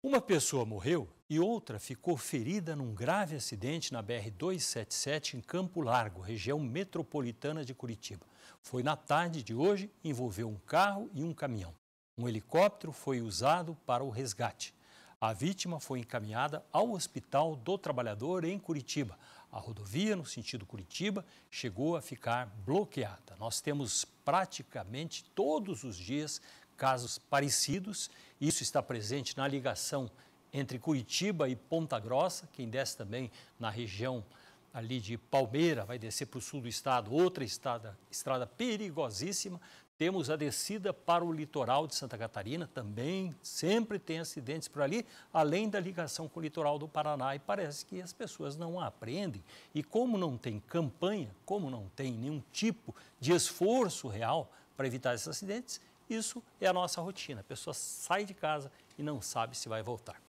Uma pessoa morreu e outra ficou ferida num grave acidente na BR-277 em Campo Largo, região metropolitana de Curitiba. Foi na tarde de hoje, envolveu um carro e um caminhão. Um helicóptero foi usado para o resgate. A vítima foi encaminhada ao Hospital do Trabalhador em Curitiba. A rodovia, no sentido Curitiba, chegou a ficar bloqueada. Nós temos praticamente todos os dias casos parecidos. Isso está presente na ligação entre Curitiba e Ponta Grossa, quem desce também na região ali de Palmeira, vai descer para o sul do estado, outra estrada, estrada perigosíssima. Temos a descida para o litoral de Santa Catarina, também sempre tem acidentes por ali, além da ligação com o litoral do Paraná. E parece que as pessoas não aprendem. E como não tem campanha, como não tem nenhum tipo de esforço real para evitar esses acidentes, isso é a nossa rotina. A pessoa sai de casa e não sabe se vai voltar.